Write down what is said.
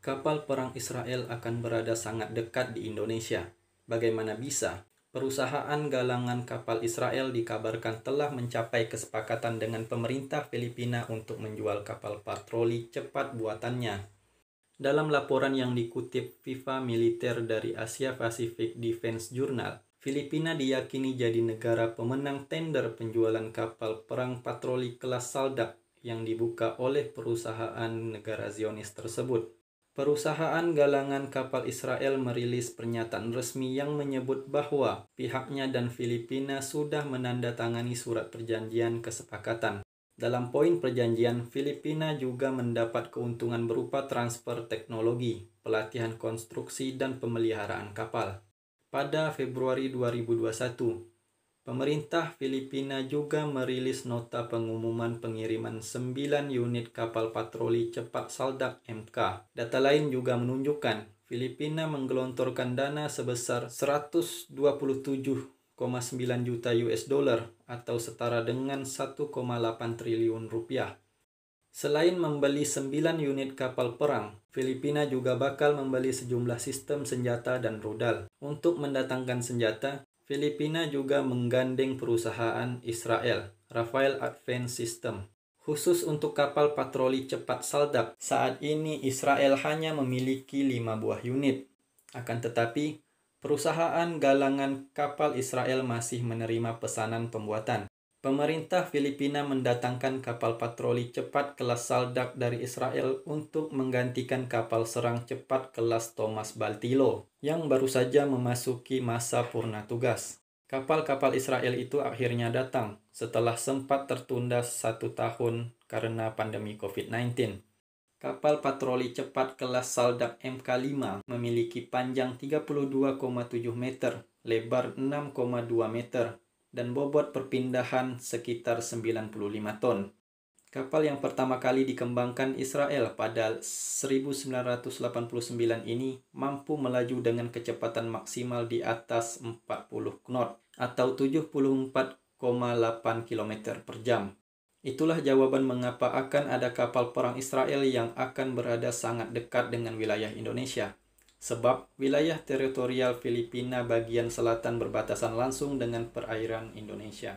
kapal perang Israel akan berada sangat dekat di Indonesia. Bagaimana bisa? Perusahaan galangan kapal Israel dikabarkan telah mencapai kesepakatan dengan pemerintah Filipina untuk menjual kapal patroli cepat buatannya. Dalam laporan yang dikutip FIFA Militer dari Asia Pacific Defense Journal, Filipina diyakini jadi negara pemenang tender penjualan kapal perang patroli kelas Saldak yang dibuka oleh perusahaan negara Zionis tersebut. Perusahaan galangan kapal Israel merilis pernyataan resmi yang menyebut bahwa pihaknya dan Filipina sudah menandatangani surat perjanjian kesepakatan. Dalam poin perjanjian, Filipina juga mendapat keuntungan berupa transfer teknologi, pelatihan konstruksi, dan pemeliharaan kapal. Pada Februari 2021, Pemerintah Filipina juga merilis nota pengumuman pengiriman 9 unit kapal patroli cepat saldak MK. Data lain juga menunjukkan Filipina menggelontorkan dana sebesar 127,9 juta US dollar atau setara dengan 1,8 triliun rupiah. Selain membeli 9 unit kapal perang, Filipina juga bakal membeli sejumlah sistem senjata dan rudal. Untuk mendatangkan senjata, Filipina juga menggandeng perusahaan Israel, Rafael Advance System, khusus untuk kapal patroli cepat saldap, Saat ini Israel hanya memiliki lima buah unit. Akan tetapi, perusahaan galangan kapal Israel masih menerima pesanan pembuatan. Pemerintah Filipina mendatangkan kapal patroli cepat kelas Saldak dari Israel untuk menggantikan kapal serang cepat kelas Thomas Baltilo yang baru saja memasuki masa purna tugas. Kapal-kapal Israel itu akhirnya datang setelah sempat tertunda satu tahun karena pandemi COVID-19. Kapal patroli cepat kelas Saldak MK5 memiliki panjang 32,7 meter, lebar 6,2 meter, dan bobot perpindahan sekitar 95 ton. Kapal yang pertama kali dikembangkan Israel pada 1989 ini mampu melaju dengan kecepatan maksimal di atas 40 knot atau 74,8 km per jam. Itulah jawaban mengapa akan ada kapal perang Israel yang akan berada sangat dekat dengan wilayah Indonesia sebab wilayah teritorial Filipina bagian selatan berbatasan langsung dengan perairan Indonesia.